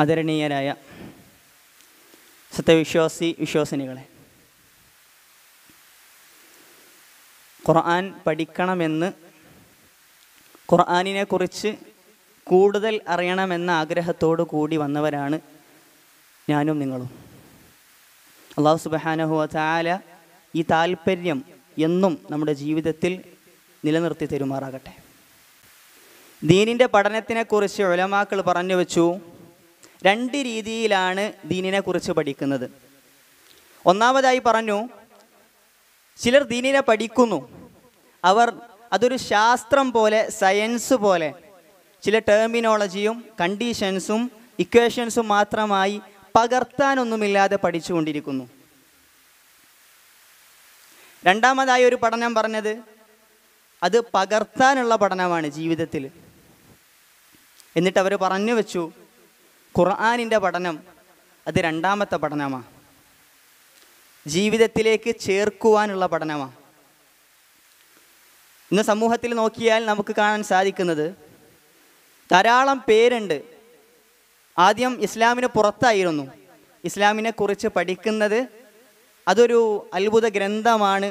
ആദരണീയരായ സത്യവിശ്വാസി വിശ്വാസിനികളെ ഖുർആൻ പഠിക്കണമെന്ന് കുറിച്ച് കൂടുതൽ അറിയണമെന്ന ആഗ്രഹത്തോടു കൂടി വന്നവരാണ് ഞാനും നിങ്ങളും അള്ളാഹു സുബഹാനഹുവ താല ഈ താല്പര്യം എന്നും നമ്മുടെ ജീവിതത്തിൽ നിലനിർത്തി തരുമാറാകട്ടെ ദീനിൻ്റെ പഠനത്തിനെക്കുറിച്ച് ഒലമാക്കൾ പറഞ്ഞു വെച്ചു രണ്ട് രീതിയിലാണ് ദീനിനെ കുറിച്ച് പഠിക്കുന്നത് ഒന്നാമതായി പറഞ്ഞു ചിലർ ദീനിനെ പഠിക്കുന്നു അവർ അതൊരു ശാസ്ത്രം പോലെ സയൻസ് പോലെ ചില ടേർമിനോളജിയും കണ്ടീഷൻസും ഇക്വേഷൻസും മാത്രമായി പകർത്താനൊന്നുമില്ലാതെ പഠിച്ചുകൊണ്ടിരിക്കുന്നു രണ്ടാമതായി ഒരു പഠനം പറഞ്ഞത് അത് പകർത്താനുള്ള പഠനമാണ് ജീവിതത്തിൽ എന്നിട്ട് അവർ പറഞ്ഞു വെച്ചു ഖുർആാനിൻ്റെ പഠനം അത് രണ്ടാമത്തെ പഠനമാണ് ജീവിതത്തിലേക്ക് ചേർക്കുവാനുള്ള പഠനമാണ് ഇന്ന് സമൂഹത്തിൽ നോക്കിയാൽ നമുക്ക് കാണാൻ സാധിക്കുന്നത് ധാരാളം പേരുണ്ട് ആദ്യം ഇസ്ലാമിന് പുറത്തായിരുന്നു ഇസ്ലാമിനെ കുറിച്ച് പഠിക്കുന്നത് അതൊരു അത്ഭുത ഗ്രന്ഥമാണ്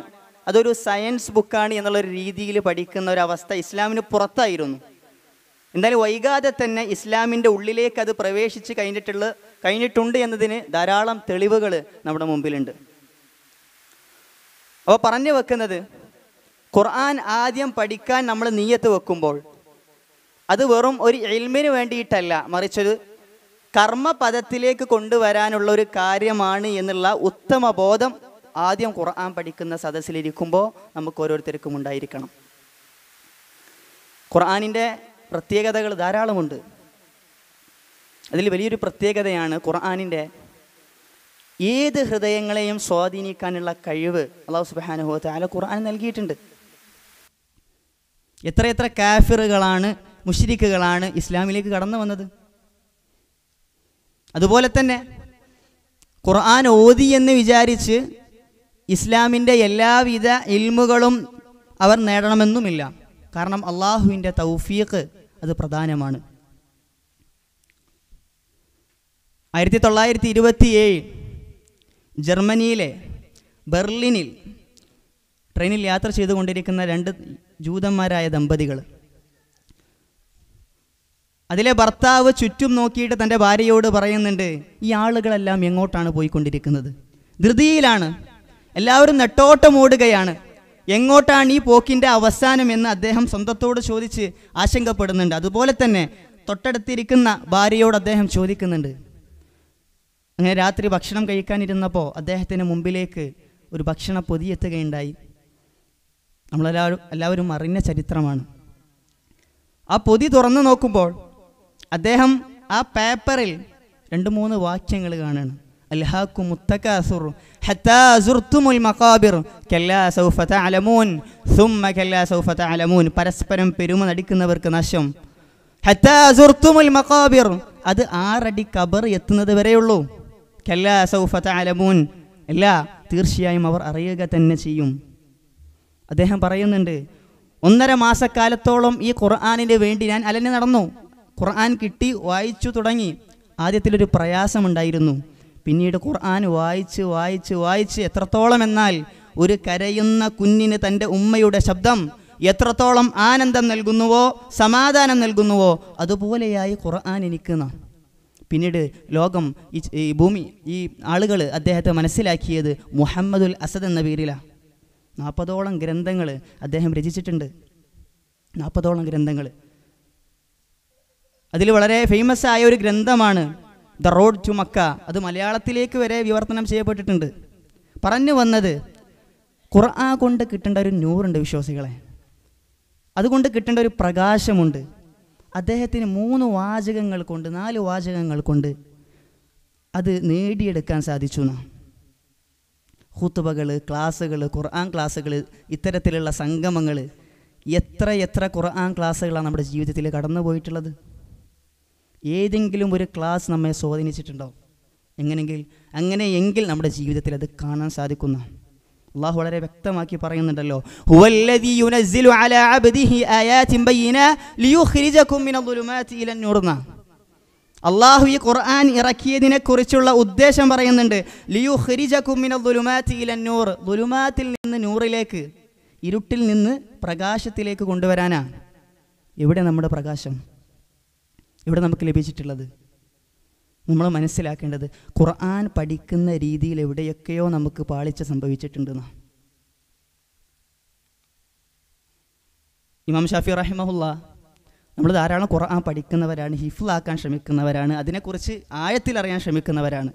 അതൊരു സയൻസ് ബുക്കാണ് എന്നുള്ളൊരു രീതിയിൽ പഠിക്കുന്ന ഒരവസ്ഥ ഇസ്ലാമിന് പുറത്തായിരുന്നു എന്തായാലും വൈകാതെ തന്നെ ഇസ്ലാമിൻ്റെ ഉള്ളിലേക്ക് അത് പ്രവേശിച്ച് കഴിഞ്ഞിട്ടുള്ള കഴിഞ്ഞിട്ടുണ്ട് എന്നതിന് ധാരാളം തെളിവുകൾ നമ്മുടെ മുമ്പിലുണ്ട് അപ്പോൾ പറഞ്ഞു വെക്കുന്നത് ഖുർആൻ ആദ്യം പഠിക്കാൻ നമ്മൾ നീയത്ത് വെക്കുമ്പോൾ അത് വെറും ഒരു എൽമിന് വേണ്ടിയിട്ടല്ല മറിച്ചൊരു കർമ്മപദത്തിലേക്ക് കൊണ്ടുവരാനുള്ള ഒരു കാര്യമാണ് എന്നുള്ള ഉത്തമ ബോധം ആദ്യം ഖുർആൻ പഠിക്കുന്ന സദസ്സിലിരിക്കുമ്പോൾ നമുക്ക് ഓരോരുത്തർക്കും ഉണ്ടായിരിക്കണം ഖുർആാനിൻ്റെ പ്രത്യേകതകൾ ധാരാളമുണ്ട് അതിൽ വലിയൊരു പ്രത്യേകതയാണ് ഖുർആാനിൻ്റെ ഏത് ഹൃദയങ്ങളെയും സ്വാധീനിക്കാനുള്ള കഴിവ് അള്ളാഹു സുബാനുഭവത്തെ അല ഖുർആൻ നൽകിയിട്ടുണ്ട് എത്ര എത്ര കാഫിറുകളാണ് മുഷിരിക്കുകളാണ് ഇസ്ലാമിലേക്ക് കടന്നു വന്നത് അതുപോലെ തന്നെ ഖുർആൻ ഓതി എന്ന് വിചാരിച്ച് ഇസ്ലാമിൻ്റെ എല്ലാവിധ ഇൽമുകളും അവർ നേടണമെന്നുമില്ല കാരണം അള്ളാഹുവിൻ്റെ തൗഫീഖ് അത് പ്രധാനമാണ് ആയിരത്തി തൊള്ളായിരത്തി ഇരുപത്തി ഏഴ് ജർമ്മനിയിലെ ബെർലിനിൽ ട്രെയിനിൽ യാത്ര ചെയ്തുകൊണ്ടിരിക്കുന്ന രണ്ട് ജൂതന്മാരായ ദമ്പതികൾ അതിലെ ഭർത്താവ് ചുറ്റും നോക്കിയിട്ട് തൻ്റെ ഭാര്യയോട് പറയുന്നുണ്ട് ഈ ആളുകളെല്ലാം എങ്ങോട്ടാണ് പോയിക്കൊണ്ടിരിക്കുന്നത് ധൃതിയിലാണ് എല്ലാവരും ഓടുകയാണ് എങ്ങോട്ടാണ് ഈ പോക്കിൻ്റെ അവസാനം എന്ന് അദ്ദേഹം സ്വന്തത്തോട് ചോദിച്ച് ആശങ്കപ്പെടുന്നുണ്ട് അതുപോലെ തന്നെ തൊട്ടടുത്തിരിക്കുന്ന ഭാര്യയോട് അദ്ദേഹം ചോദിക്കുന്നുണ്ട് അങ്ങനെ രാത്രി ഭക്ഷണം കഴിക്കാനിരുന്നപ്പോൾ അദ്ദേഹത്തിന് മുമ്പിലേക്ക് ഒരു ഭക്ഷണ പൊതിയെത്തുകയുണ്ടായി നമ്മളെല്ലാവരും എല്ലാവരും അറിഞ്ഞ ചരിത്രമാണ് ആ പൊതി തുറന്നു നോക്കുമ്പോൾ അദ്ദേഹം ആ പേപ്പറിൽ രണ്ട് മൂന്ന് വാക്യങ്ങൾ കാണണം ألهاكم التكاثر حتى زرتم المقابر كلا سوف تعلمون ثم كلا سوف تعلمون പരസ്പരം പെരുമ നടിക്കുന്നവർക്ക് നശം حتى زرتم المقابر അത് ആറടി കബർ എത്തുന്നത് വരെയുള്ളൂ كلا سوف تعلمون ഇല്ല തീർച്ചയായും അവർ അറിയുക തന്നെ ചെയ്യും അദ്ദേഹം പറയുന്നുണ്ട് ഒന്നര മാസക്കാലത്തോളം ഈ ഖുർആാനിന് വേണ്ടി ഞാൻ അലഞ്ഞു നടന്നു ഖുർആൻ കിട്ടി വായിച്ചു തുടങ്ങി ആദ്യത്തിലൊരു പ്രയാസമുണ്ടായിരുന്നു പിന്നീട് ഖുർആൻ വായിച്ച് വായിച്ച് വായിച്ച് എത്രത്തോളം എന്നാൽ ഒരു കരയുന്ന കുഞ്ഞിന് തൻ്റെ ഉമ്മയുടെ ശബ്ദം എത്രത്തോളം ആനന്ദം നൽകുന്നുവോ സമാധാനം നൽകുന്നുവോ അതുപോലെയായി ഖുർആൻ എനിക്കുന്ന പിന്നീട് ലോകം ഈ ഭൂമി ഈ ആളുകൾ അദ്ദേഹത്തെ മനസ്സിലാക്കിയത് മുഹമ്മദുൽ അസദ് എന്ന പേരിലാണ് നാൽപ്പതോളം ഗ്രന്ഥങ്ങൾ അദ്ദേഹം രചിച്ചിട്ടുണ്ട് നാൽപ്പതോളം ഗ്രന്ഥങ്ങൾ അതിൽ വളരെ ഫേമസ് ആയ ഒരു ഗ്രന്ഥമാണ് ദ റോഡ് ടു മക്ക അത് മലയാളത്തിലേക്ക് വരെ വിവർത്തനം ചെയ്യപ്പെട്ടിട്ടുണ്ട് പറഞ്ഞു വന്നത് ഖുർആ കൊണ്ട് കിട്ടേണ്ട ഒരു നൂറുണ്ട് വിശ്വാസികളെ അതുകൊണ്ട് കിട്ടേണ്ട ഒരു പ്രകാശമുണ്ട് അദ്ദേഹത്തിന് മൂന്ന് വാചകങ്ങൾ കൊണ്ട് നാല് വാചകങ്ങൾ കൊണ്ട് അത് നേടിയെടുക്കാൻ സാധിച്ചു എന്നാ ഹുത്തുബകൾ ക്ലാസ്സുകൾ ഖുർആൻ ക്ലാസ്സുകൾ ഇത്തരത്തിലുള്ള സംഗമങ്ങൾ എത്ര എത്ര ഖുർആൻ ക്ലാസ്സുകളാണ് നമ്മുടെ ജീവിതത്തിൽ കടന്നു പോയിട്ടുള്ളത് ഏതെങ്കിലും ഒരു ക്ലാസ് നമ്മെ സ്വാധീനിച്ചിട്ടുണ്ടോ എങ്ങനെങ്കിൽ അങ്ങനെയെങ്കിൽ നമ്മുടെ ജീവിതത്തിൽ അത് കാണാൻ സാധിക്കുന്ന അള്ളാഹു വളരെ വ്യക്തമാക്കി പറയുന്നുണ്ടല്ലോ അള്ളാഹു ഈ ഖുർആൻ ഇറക്കിയതിനെ കുറിച്ചുള്ള ഉദ്ദേശം പറയുന്നുണ്ട് ലിയു ഹരിജ ദുലുമാത്തിൽ നിന്ന് നൂറിലേക്ക് ഇരുട്ടിൽ നിന്ന് പ്രകാശത്തിലേക്ക് കൊണ്ടുവരാനാ എവിടെ നമ്മുടെ പ്രകാശം ഇവിടെ നമുക്ക് ലഭിച്ചിട്ടുള്ളത് നമ്മൾ മനസ്സിലാക്കേണ്ടത് ഖുർആൻ പഠിക്കുന്ന രീതിയിൽ എവിടെയൊക്കെയോ നമുക്ക് പാളിച്ച സംഭവിച്ചിട്ടുണ്ടെന്ന് ഇമാം ഷാഫി റഹിമഹുല്ല നമ്മൾ ധാരാളം ഖുർആൻ പഠിക്കുന്നവരാണ് ഹിഫിലാക്കാൻ ശ്രമിക്കുന്നവരാണ് അതിനെക്കുറിച്ച് ആഴത്തിൽ അറിയാൻ ശ്രമിക്കുന്നവരാണ്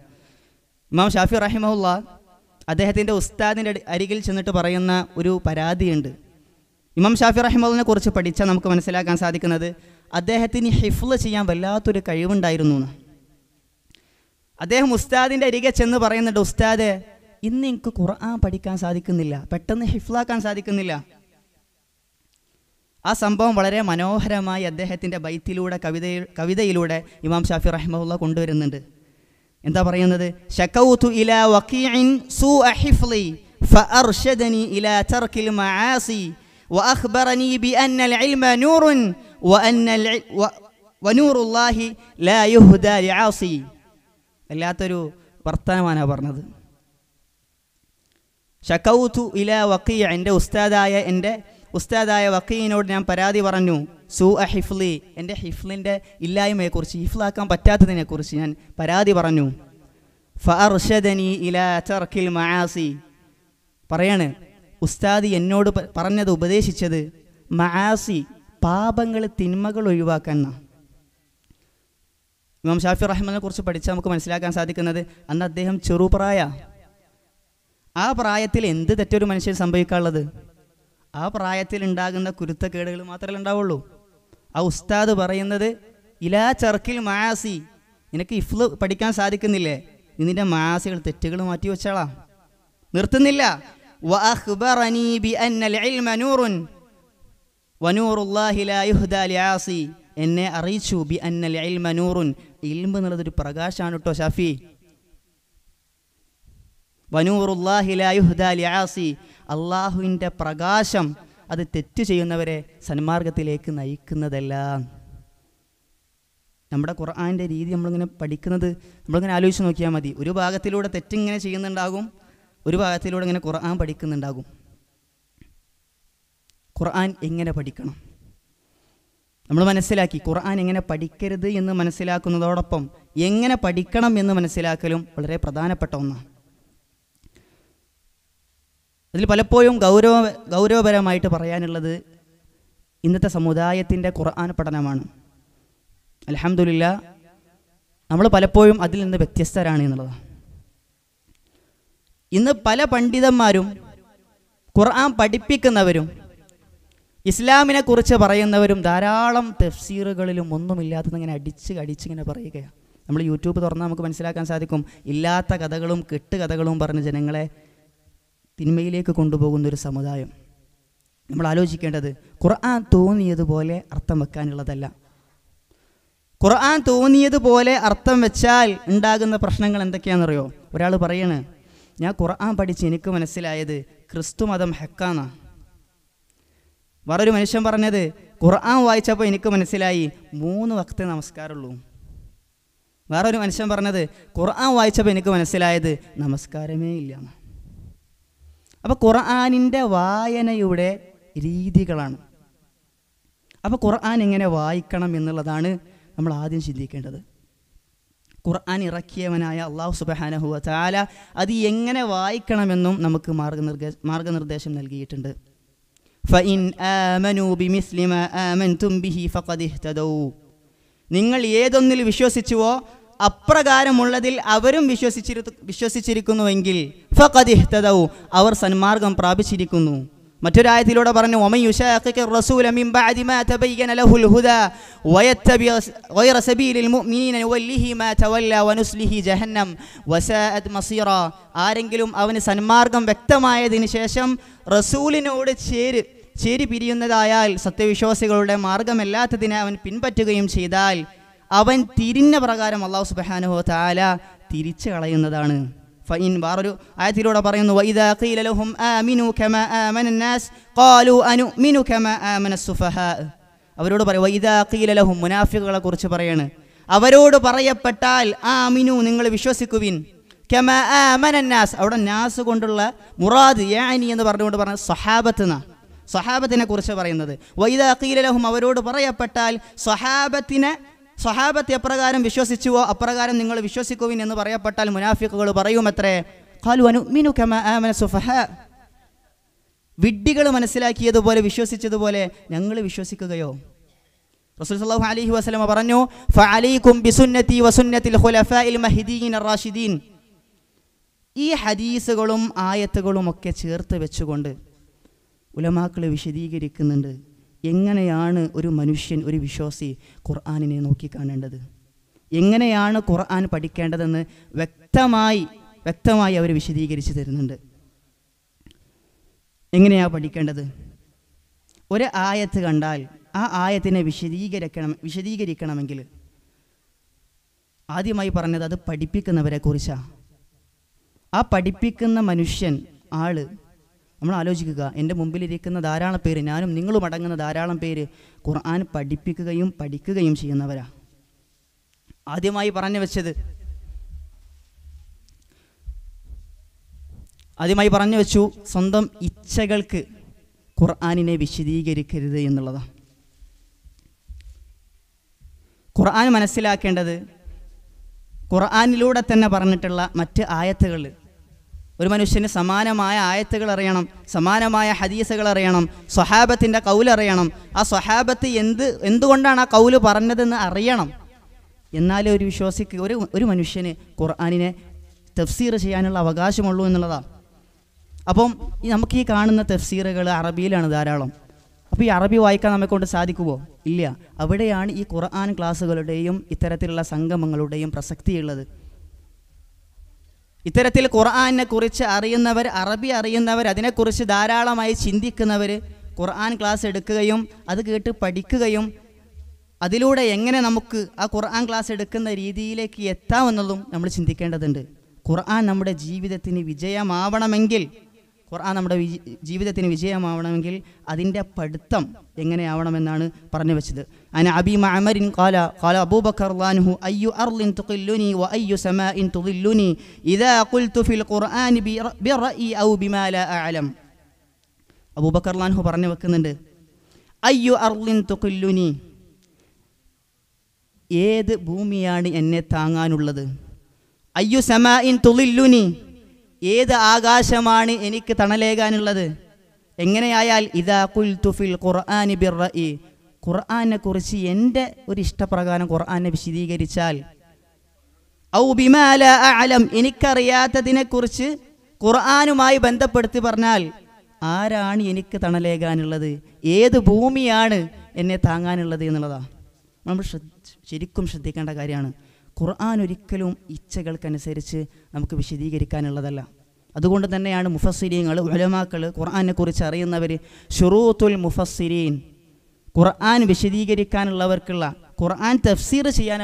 ഇമാം ഷാഫി റഹിമഹുല്ല അദ്ദേഹത്തിൻ്റെ ഉസ്താദിൻ്റെ അരികിൽ ചെന്നിട്ട് പറയുന്ന ഒരു പരാതിയുണ്ട് ഇമാം ഷാഫി റഹിമുള്ളിനെ കുറിച്ച് പഠിച്ചാൽ നമുക്ക് മനസ്സിലാക്കാൻ സാധിക്കുന്നത് അദ്ദേഹത്തിന് ഹിഫ്ല ചെയ്യാൻ വല്ലാത്തൊരു കഴിവുണ്ടായിരുന്നു എന്ന് അദ്ദേഹം ഉസ്താദിൻ്റെ അരികെ ചെന്ന് പറയുന്നുണ്ട് ഉസ്താദ് ഇന്ന് എനിക്ക് ഖുർആൻ പഠിക്കാൻ സാധിക്കുന്നില്ല പെട്ടെന്ന് ഹിഫ്ലാക്കാൻ സാധിക്കുന്നില്ല ആ സംഭവം വളരെ മനോഹരമായി അദ്ദേഹത്തിൻ്റെ ബൈത്തിലൂടെ കവിത കവിതയിലൂടെ ഇമാം ഷാഫി റഹ്മുള്ള കൊണ്ടുവരുന്നുണ്ട് എന്താ പറയുന്നത് ഷക്കൗതു ഇലാ അഹിഫ്ലി വന്ന വനൂറുല്ലാഹി ലയുഹുദ ലാസി വല്ലാത്തൊരു വർത്തമാനമാണ് പറഞ്ഞത് ഷക്കൗത്തു ഇല വക്കീയ എൻ്റെ ഉസ്താദായ എൻ്റെ ഉസ്താദായ വക്കീനോട് ഞാൻ പരാതി പറഞ്ഞു സു അ ഹിഫ്ലി എൻ്റെ ഹിഫ്ലിൻ്റെ ഇല്ലായ്മയെക്കുറിച്ച് ഹിഫ്ലാക്കാൻ പറ്റാത്തതിനെക്കുറിച്ച് ഞാൻ പരാതി പറഞ്ഞു ഫർഷദനി ഇല ചർക്കിൽ മയാസി പറയാണ് ഉസ്താദ് എന്നോട് പറഞ്ഞത് ഉപദേശിച്ചത് മയാസി പാപങ്ങൾ തിന്മകൾ ഒഴിവാക്കാൻ ഇമാം ഷാഫി റഹ്മാനെ കുറിച്ച് പഠിച്ചാൽ നമുക്ക് മനസ്സിലാക്കാൻ സാധിക്കുന്നത് അന്ന് അദ്ദേഹം ചെറുപ്രായ ആ പ്രായത്തിൽ എന്ത് തെറ്റൊരു മനുഷ്യൻ സംഭവിക്കാനുള്ളത് ആ പ്രായത്തിൽ ഉണ്ടാകുന്ന കുരുത്തക്കേടുകൾ മാത്രമേ ഉണ്ടാവുള്ളൂ ആ ഉസ്താദ് പറയുന്നത് ഇലാ ചെറുക്കിൽ മായാസി നിനക്ക് ഇഫ് പഠിക്കാൻ സാധിക്കുന്നില്ലേ നിന്റെ മായാസികൾ തെറ്റുകൾ മാറ്റി വെച്ചാളാ നിർത്തുന്നില്ല വനൂറുല്ലാഹിലായുഹ്ദാലിയാസി എന്നെ അറിയിച്ചു ബി അന്നൽ ഇൽമ നൂറുൻ ഇൽമ എന്നുള്ളതൊരു പ്രകാശമാണ് കേട്ടോ ഷാഫി വനൂറുല്ലാഹിലായുഹ്ദാലിയാസി അള്ളാഹുവിൻ്റെ പ്രകാശം അത് തെറ്റ് ചെയ്യുന്നവരെ സന്മാർഗത്തിലേക്ക് നയിക്കുന്നതല്ല നമ്മുടെ ഖുർആാൻ്റെ രീതി നമ്മളിങ്ങനെ പഠിക്കുന്നത് നമ്മളിങ്ങനെ ആലോചിച്ച് നോക്കിയാൽ മതി ഒരു ഭാഗത്തിലൂടെ തെറ്റിങ്ങനെ ചെയ്യുന്നുണ്ടാകും ഒരു ഭാഗത്തിലൂടെ ഇങ്ങനെ ഖുർആൻ പഠിക്കുന്നുണ്ടാകും ഖുർആൻ എങ്ങനെ പഠിക്കണം നമ്മൾ മനസ്സിലാക്കി ഖുർആൻ എങ്ങനെ പഠിക്കരുത് എന്ന് മനസ്സിലാക്കുന്നതോടൊപ്പം എങ്ങനെ പഠിക്കണം എന്ന് മനസ്സിലാക്കലും വളരെ പ്രധാനപ്പെട്ട ഒന്നാണ് അതിൽ പലപ്പോഴും ഗൗരവ ഗൗരവപരമായിട്ട് പറയാനുള്ളത് ഇന്നത്തെ സമുദായത്തിൻ്റെ ഖുർആൻ പഠനമാണ് അലഹമില്ല നമ്മൾ പലപ്പോഴും അതിൽ നിന്ന് വ്യത്യസ്തരാണ് എന്നുള്ളതാണ് ഇന്ന് പല പണ്ഡിതന്മാരും ഖുർആൻ പഠിപ്പിക്കുന്നവരും ഇസ്ലാമിനെ കുറിച്ച് പറയുന്നവരും ധാരാളം തഫ്സീറുകളിലും ഇങ്ങനെ അടിച്ച് അടിച്ചിങ്ങനെ പറയുകയാണ് നമ്മൾ യൂട്യൂബ് തുറന്നാൽ നമുക്ക് മനസ്സിലാക്കാൻ സാധിക്കും ഇല്ലാത്ത കഥകളും കെട്ടുകഥകളും പറഞ്ഞ് ജനങ്ങളെ തിന്മയിലേക്ക് കൊണ്ടുപോകുന്ന ഒരു സമുദായം നമ്മൾ ആലോചിക്കേണ്ടത് ഖുർആൻ തോന്നിയതുപോലെ അർത്ഥം വെക്കാനുള്ളതല്ല ഖുർആൻ തോന്നിയതുപോലെ അർത്ഥം വെച്ചാൽ ഉണ്ടാകുന്ന പ്രശ്നങ്ങൾ എന്തൊക്കെയാണെന്നറിയോ ഒരാൾ പറയണേ ഞാൻ ഖുർആൻ പഠിച്ച് എനിക്ക് മനസ്സിലായത് ക്രിസ്തു മതം ഹെക്കാന്നാണ് വേറൊരു മനുഷ്യൻ പറഞ്ഞത് ഖുർആൻ വായിച്ചപ്പോൾ എനിക്ക് മനസ്സിലായി മൂന്ന് വക്തേ നമസ്കാരമുള്ളൂ വേറൊരു മനുഷ്യൻ പറഞ്ഞത് ഖുർആൻ വായിച്ചപ്പോൾ എനിക്ക് മനസ്സിലായത് നമസ്കാരമേ ഇല്ല അപ്പോൾ ഖുർആാനിൻ്റെ വായനയുടെ രീതികളാണ് അപ്പോൾ ഖുർആൻ എങ്ങനെ വായിക്കണം എന്നുള്ളതാണ് നമ്മൾ ആദ്യം ചിന്തിക്കേണ്ടത് ഖുർആൻ ഇറക്കിയവനായ അള്ളാഹു സുബഹാനഹുവ ചാല അത് എങ്ങനെ വായിക്കണമെന്നും നമുക്ക് മാർഗനിർദ്ദേശ മാർഗനിർദ്ദേശം നൽകിയിട്ടുണ്ട് ഫഇൻ ആമനു ബിമിസ്ലി മാ ആമൻതും ബിഹി ഫഖദ് ഇഹ്തദൗ നിങ്ങൾ ഏതൊന്നിൽ വിശ്വസിച്ചുവോ അപ്രകാരമുള്ളതിൽ അവരും വിശ്വസിച്ചിരി വിശ്വസിച്ചിരിക്കുന്നുവെങ്കിൽ ഫഖദ് ഇഹ്തദൗ അവർ സന്മാർഗം പ്രാപിച്ചിരിക്കുന്നു മറ്റൊരായത്തിലൂടെ പറഞ്ഞു റസൂല മിൻ ബഅദി മാ ലഹുൽ ഹുദാ ഗൈറ മുഅ്മിനീന മാ തവല്ല ജഹന്നം മസീറ ആരെങ്കിലും അവന് സന്മാർഗം വ്യക്തമായതിനു ശേഷം റസൂലിനോട് ചേര് ചേരി പിരിയുന്നതായാൽ സത്യവിശ്വാസികളുടെ മാർഗമല്ലാത്തതിനെ അവൻ പിൻപറ്റുകയും ചെയ്താൽ അവൻ തിരിഞ്ഞ പ്രകാരം അള്ളാഹു സുബാനുഹോ താല തിരിച്ചു കളയുന്നതാണ് ഫൈൻ വേറൊരു ആയത്തിലൂടെ പറയുന്നു വൈദാ ഖീലലഹും ആമിനു കമ ആമന നാസ് ഖാലു അനുമിനു കമ ആമന സുഫഹാ അവരോട് പറയും വൈദാ ഖീലലഹും മുനാഫികളെ കുറിച്ച് പറയാണ് അവരോട് പറയപ്പെട്ടാൽ ആമിനു നിങ്ങൾ വിശ്വസിക്കുവിൻ കമ ആമന നാസ് അവിടെ നാസ് കൊണ്ടുള്ള മുറാദ് യാനി എന്ന് പറഞ്ഞുകൊണ്ട് പറഞ്ഞ സഹാബത്ത് എന്നാണ് സഹാബത്തിനെ കുറിച്ച് പറയുന്നത് വൈദാ ഖീലലഹും അവരോട് പറയപ്പെട്ടാൽ സഹാബത്തിനെ സഹാബത്ത് എപ്രകാരം വിശ്വസിച്ചുവോ അപ്രകാരം നിങ്ങൾ വിശ്വസിക്കുവിൻ എന്ന് പറയപ്പെട്ടാൽ മുനാഫിക്കുകൾ പറയുമത്രേ ഖാലു ആമന വിഡ്ഢികൾ മനസ്സിലാക്കിയതുപോലെ വിശ്വസിച്ചതുപോലെ ഞങ്ങൾ വിശ്വസിക്കുകയോ റസൂൽ അലൈഹി പറഞ്ഞു ഫഅലൈക്കും ഖുലഫാഇൽ റാഷിദീൻ ഈ ഹദീസുകളും ആയത്തുകളും ഒക്കെ ചേർത്ത് വെച്ചുകൊണ്ട് ഉലമാക്കൾ വിശദീകരിക്കുന്നുണ്ട് എങ്ങനെയാണ് ഒരു മനുഷ്യൻ ഒരു വിശ്വാസി ഖുർആാനിനെ നോക്കിക്കാണേണ്ടത് എങ്ങനെയാണ് ഖുർആൻ പഠിക്കേണ്ടതെന്ന് വ്യക്തമായി വ്യക്തമായി അവർ വിശദീകരിച്ച് തരുന്നുണ്ട് എങ്ങനെയാണ് പഠിക്കേണ്ടത് ഒരു ആയത്ത് കണ്ടാൽ ആ ആയത്തിനെ വിശദീകരിക്കണം വിശദീകരിക്കണമെങ്കിൽ ആദ്യമായി പറഞ്ഞത് അത് പഠിപ്പിക്കുന്നവരെ കുറിച്ചാണ് ആ പഠിപ്പിക്കുന്ന മനുഷ്യൻ ആള് നമ്മൾ ആലോചിക്കുക എൻ്റെ മുമ്പിലിരിക്കുന്ന ധാരാളം പേര് ഞാനും നിങ്ങളും അടങ്ങുന്ന ധാരാളം പേര് ഖുർആൻ പഠിപ്പിക്കുകയും പഠിക്കുകയും ചെയ്യുന്നവരാ ആദ്യമായി പറഞ്ഞു വെച്ചത് ആദ്യമായി പറഞ്ഞു വെച്ചു സ്വന്തം ഇച്ഛകൾക്ക് ഖുർആാനിനെ വിശദീകരിക്കരുത് എന്നുള്ളതാണ് ഖുർആൻ മനസ്സിലാക്കേണ്ടത് ഖുർആാനിലൂടെ തന്നെ പറഞ്ഞിട്ടുള്ള മറ്റ് ആയത്തുകൾ ഒരു മനുഷ്യന് സമാനമായ ആയത്തുകൾ അറിയണം സമാനമായ ഹദീസുകൾ അറിയണം സ്വഹാബത്തിൻ്റെ കൗലറിയണം ആ സ്വഹാബത്ത് എന്ത് എന്തുകൊണ്ടാണ് ആ കൗല് പറഞ്ഞതെന്ന് അറിയണം എന്നാലേ ഒരു വിശ്വാസിക്ക് ഒരു ഒരു മനുഷ്യന് ഖുർആാനിനെ തഫ്സീർ ചെയ്യാനുള്ള അവകാശമുള്ളൂ എന്നുള്ളതാണ് അപ്പം നമുക്ക് ഈ കാണുന്ന തഫ്സീറുകൾ അറബിയിലാണ് ധാരാളം അപ്പോൾ ഈ അറബി വായിക്കാൻ നമ്മെ കൊണ്ട് സാധിക്കുമോ ഇല്ല അവിടെയാണ് ഈ ഖുർആൻ ക്ലാസ്സുകളുടെയും ഇത്തരത്തിലുള്ള സംഗമങ്ങളുടെയും പ്രസക്തിയുള്ളത് ഇത്തരത്തിൽ ഖുർആാനെ കുറിച്ച് അറിയുന്നവർ അറബി അറിയുന്നവർ അതിനെക്കുറിച്ച് ധാരാളമായി ചിന്തിക്കുന്നവർ ഖുർആൻ ക്ലാസ് എടുക്കുകയും അത് കേട്ട് പഠിക്കുകയും അതിലൂടെ എങ്ങനെ നമുക്ക് ആ ഖുർആൻ ക്ലാസ് എടുക്കുന്ന രീതിയിലേക്ക് എത്താമെന്നതും നമ്മൾ ചിന്തിക്കേണ്ടതുണ്ട് ഖുർആൻ നമ്മുടെ ജീവിതത്തിന് വിജയമാവണമെങ്കിൽ ഖുർആൻ നമ്മുടെ ജീവിതത്തിന് വിജയമാവണമെങ്കിൽ അതിൻ്റെ പഠിത്തം എങ്ങനെയാവണമെന്നാണ് പറഞ്ഞു വെച്ചത് അന അബി മഅമരിൻ ഖാല ഖാല അബൂബക്കർ ലാൻഹു അയ്യു അർലിൻ തുഖില്ലുനി വ അയ്യു സമാഇൻ തുദില്ലുനി ഇദാ ഖുൽതു ഫിൽ ബി ബിറഅി ഔ ബിമാ ലാ അഅലം അബൂബക്കർ ലാൻഹു പറഞ്ഞു വെക്കുന്നുണ്ട് അയ്യു അർലിൻ തുഖില്ലുനി ഏത് ഭൂമിയാണ് എന്നെ താങ്ങാനുള്ളത് അയ്യു സമാഇൻ തുളില്ലുനി ഏത് ആകാശമാണ് എനിക്ക് തണലേകാനുള്ളത് എങ്ങനെയായാൽ ഇതാ കുൽ തുഫിൽ ഖുർആാനി ബിർ ഖുർആാനെ കുറിച്ച് എൻ്റെ ഒരു ഇഷ്ടപ്രകാരം ഖുർആാനെ വിശദീകരിച്ചാൽ ഔ ബിമാല അലം കുറിച്ച് ഖുർആാനുമായി ബന്ധപ്പെടുത്തി പറഞ്ഞാൽ ആരാണ് എനിക്ക് തണലേകാനുള്ളത് ഏത് ഭൂമിയാണ് എന്നെ താങ്ങാനുള്ളത് എന്നുള്ളതാണ് നമ്മൾ ശ്രദ്ധ ശരിക്കും ശ്രദ്ധിക്കേണ്ട കാര്യമാണ് ഖുർആൻ ഒരിക്കലും ഇച്ഛകൾക്കനുസരിച്ച് നമുക്ക് വിശദീകരിക്കാനുള്ളതല്ല അതുകൊണ്ട് തന്നെയാണ് മുഫസ്സിരീങ്ങൾ ഉലമാക്കൾ കുറിച്ച് അറിയുന്നവർ ഷുറൂത്തുൽ മുഫസ്സിരീൻ ഖുർആൻ വിശദീകരിക്കാനുള്ളവർക്കുള്ള ഖുർആൻ തഫ്സീർ ചെയ്യാൻ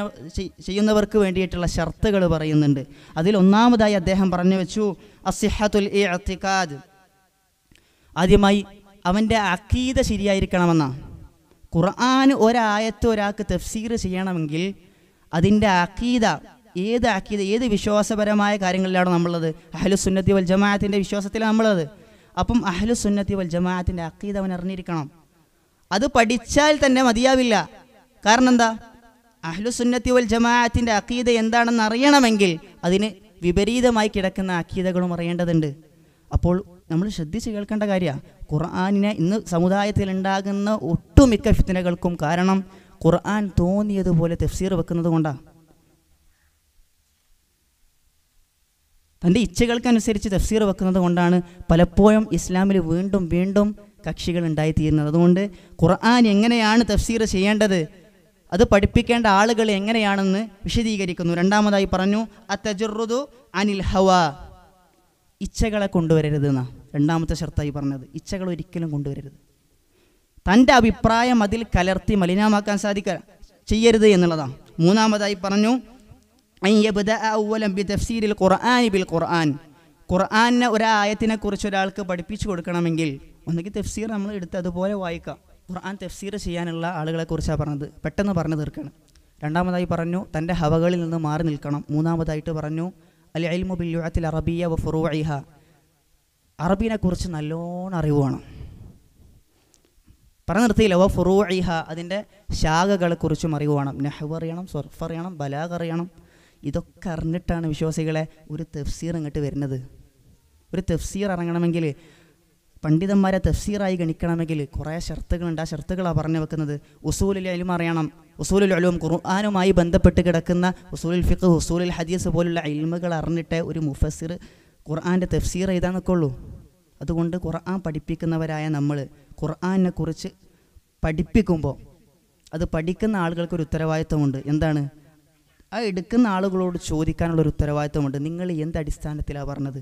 ചെയ്യുന്നവർക്ക് വേണ്ടിയിട്ടുള്ള ഷർത്തുകൾ പറയുന്നുണ്ട് അതിൽ ഒന്നാമതായി അദ്ദേഹം പറഞ്ഞു വെച്ചു അസിഹത്തുൽ ഇഅ്തിഖാദ് ആദ്യമായി അവൻ്റെ അക്കീത ശരിയായിരിക്കണമെന്നാണ് ഖുർആൻ ഒരായത്ത് ഒരാൾക്ക് തഫ്സീർ ചെയ്യണമെങ്കിൽ അതിൻ്റെ അക്കീത ഏത് അക്കീത ഏത് വിശ്വാസപരമായ കാര്യങ്ങളിലാണ് നമ്മളത് അഹ്ലു സുന്നത്തി വൽ ജമാഅത്തിൻ്റെ വിശ്വാസത്തിലാണ് നമ്മളത് അപ്പം അഹ്ലു സുന്നത്തി വൽ ജമാഅത്തിൻ്റെ അക്കീത അവൻ അറിഞ്ഞിരിക്കണം അത് പഠിച്ചാൽ തന്നെ മതിയാവില്ല കാരണം എന്താ അഹ്ലു സുന്നത്തി വൽ ജമാഅത്തിൻ്റെ അക്കീത എന്താണെന്ന് അറിയണമെങ്കിൽ അതിന് വിപരീതമായി കിടക്കുന്ന അക്കീതകളും അറിയേണ്ടതുണ്ട് അപ്പോൾ നമ്മൾ ശ്രദ്ധിച്ച് കേൾക്കേണ്ട കാര്യമാണ് ഖുർആാനിനെ ഇന്ന് സമുദായത്തിൽ ഉണ്ടാകുന്ന ഒട്ടുമിക്ക ഫിത്തനകൾക്കും കാരണം ഖുർആൻ തോന്നിയതുപോലെ തഫ്സീർ വെക്കുന്നത് കൊണ്ടാണ് തൻ്റെ ഇച്ഛകൾക്കനുസരിച്ച് തഫ്സീർ വെക്കുന്നത് കൊണ്ടാണ് പലപ്പോഴും ഇസ്ലാമിൽ വീണ്ടും വീണ്ടും കക്ഷികൾ ഉണ്ടായിത്തീരുന്നത് അതുകൊണ്ട് ഖുർആൻ എങ്ങനെയാണ് തഫ്സീർ ചെയ്യേണ്ടത് അത് പഠിപ്പിക്കേണ്ട ആളുകൾ എങ്ങനെയാണെന്ന് വിശദീകരിക്കുന്നു രണ്ടാമതായി പറഞ്ഞു അത്തജുറുദു അനിൽ ഹവ ഇച്ഛകളെ കൊണ്ടുവരരുത് എന്നാണ് രണ്ടാമത്തെ ഷർത്തായി പറഞ്ഞത് ഇച്ഛകൾ ഒരിക്കലും കൊണ്ടുവരരുത് തൻ്റെ അഭിപ്രായം അതിൽ കലർത്തി മലിനമാക്കാൻ സാധിക്ക ചെയ്യരുത് എന്നുള്ളതാണ് മൂന്നാമതായി പറഞ്ഞു തഫ്സീരിൽ ഖുർആൻ ബിൽ ഖുർആൻ ഖുർആാനിനെ ഒരായത്തിനെ കുറിച്ച് ഒരാൾക്ക് പഠിപ്പിച്ചു കൊടുക്കണമെങ്കിൽ ഒന്നുകിൽ തഫ്സീർ നമ്മൾ എടുത്ത് അതുപോലെ വായിക്കാം ഖുർആൻ തഫ്സീർ ചെയ്യാനുള്ള ആളുകളെ കുറിച്ചാണ് പറഞ്ഞത് പെട്ടെന്ന് പറഞ്ഞു തീർക്കണം രണ്ടാമതായി പറഞ്ഞു തൻ്റെ ഹവകളിൽ നിന്ന് മാറി നിൽക്കണം മൂന്നാമതായിട്ട് പറഞ്ഞു അൽ മുബിൽ അറബിയ വ അറബിനെ അറബിനെക്കുറിച്ച് നല്ലോണം അറിവ് വേണം പറഞ്ഞു നിർത്തിയില്ല ഫുറൂ ഫുറൂഇഹ അതിൻ്റെ ശാഖകളെക്കുറിച്ചും അറിയുവാണ് നെഹ്വ് അറിയണം സർഫ് അറിയണം ബലാഖ് അറിയണം ഇതൊക്കെ അറിഞ്ഞിട്ടാണ് വിശ്വാസികളെ ഒരു തഫ്സീർ ഇങ്ങോട്ട് വരുന്നത് ഒരു തഫ്സീർ ഇറങ്ങണമെങ്കിൽ പണ്ഡിതന്മാരെ തഫ്സീറായി ഗണിക്കണമെങ്കിൽ കുറേ ഷർത്തുകളുണ്ട് ആ ഷർത്തുകളാണ് പറഞ്ഞു വെക്കുന്നത് ഉസൂലിൽ അലും അറിയണം ഉസൂലുൽ അലും ഖുർആാനുമായി ബന്ധപ്പെട്ട് കിടക്കുന്ന ഉസൂലുൽ ഫിഖ് ഉസൂലുൽ ഹദീസ് പോലുള്ള ഇൽമുകൾ അറിഞ്ഞിട്ടേ ഒരു മുഫസിർ ഖുർആാൻ്റെ തഫ്സീർ എഴുതാൻ നിൽക്കുള്ളൂ അതുകൊണ്ട് ഖുർആൻ പഠിപ്പിക്കുന്നവരായ നമ്മൾ ഖുർആനെ കുറിച്ച് പഠിപ്പിക്കുമ്പോൾ അത് പഠിക്കുന്ന ആളുകൾക്കൊരു ഉത്തരവാദിത്വമുണ്ട് എന്താണ് ആ എടുക്കുന്ന ആളുകളോട് ചോദിക്കാനുള്ളൊരു ഉത്തരവാദിത്വമുണ്ട് നിങ്ങൾ എന്ത് അടിസ്ഥാനത്തിലാണ് പറഞ്ഞത്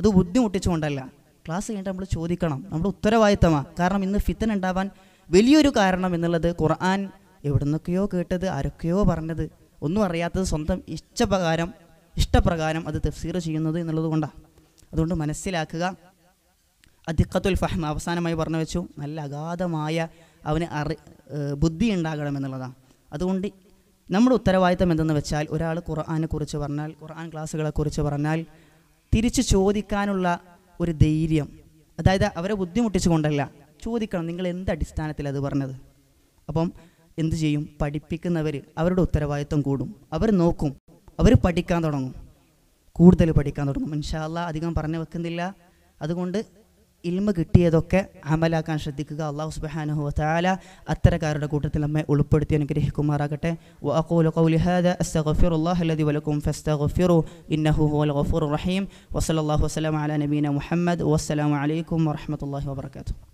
അത് ബുദ്ധിമുട്ടിച്ചുകൊണ്ടല്ല ക്ലാസ് കഴിഞ്ഞിട്ട് നമ്മൾ ചോദിക്കണം നമ്മുടെ ഉത്തരവാദിത്തമാണ് കാരണം ഇന്ന് ഫിത്തൻ ഉണ്ടാവാൻ വലിയൊരു കാരണം എന്നുള്ളത് ഖുർആൻ നിന്നൊക്കെയോ കേട്ടത് ആരൊക്കെയോ പറഞ്ഞത് ഒന്നും അറിയാത്തത് സ്വന്തം ഇഷ്ടപ്രകാരം ഇഷ്ടപ്രകാരം അത് തഫ്സീർ ചെയ്യുന്നത് എന്നുള്ളത് കൊണ്ടാണ് അതുകൊണ്ട് മനസ്സിലാക്കുക അതിക്കത്തുൽ ഫഹ്മ അവസാനമായി പറഞ്ഞു വെച്ചു നല്ല അഗാധമായ അവന് അറി ബുദ്ധി ഉണ്ടാകണം എന്നുള്ളതാണ് അതുകൊണ്ട് നമ്മുടെ ഉത്തരവാദിത്തം എന്തെന്ന് വെച്ചാൽ ഒരാൾ കുറിച്ച് പറഞ്ഞാൽ ഖുർആൻ ക്ലാസ്സുകളെക്കുറിച്ച് പറഞ്ഞാൽ തിരിച്ച് ചോദിക്കാനുള്ള ഒരു ധൈര്യം അതായത് അവരെ ബുദ്ധിമുട്ടിച്ചുകൊണ്ടല്ല ചോദിക്കണം നിങ്ങൾ എന്ത് അടിസ്ഥാനത്തിൽ അത് പറഞ്ഞത് അപ്പം എന്ത് ചെയ്യും പഠിപ്പിക്കുന്നവർ അവരുടെ ഉത്തരവാദിത്വം കൂടും അവർ നോക്കും അവർ പഠിക്കാൻ തുടങ്ങും കൂടുതൽ പഠിക്കാൻ തുടങ്ങും മനുഷ്യ അധികം പറഞ്ഞു വെക്കുന്നില്ല അതുകൊണ്ട് ഇൽമ കിട്ടിയതൊക്കെ അമലാക്കാൻ ശ്രദ്ധിക്കുക അള്ളാഹു സുബാനഹു വാല അത്തരക്കാരുടെ കൂട്ടത്തിൽ നമ്മെ ഉൾപ്പെടുത്തി അനുഗ്രഹിക്കുമാറാകട്ടെ وأقول قولي هذا أستغفر الله الذي ولكم فاستغفروه إنه هو الغفور الرحيم وصلى الله وسلم على نبينا محمد والسلام عليكم ورحمة الله وبركاته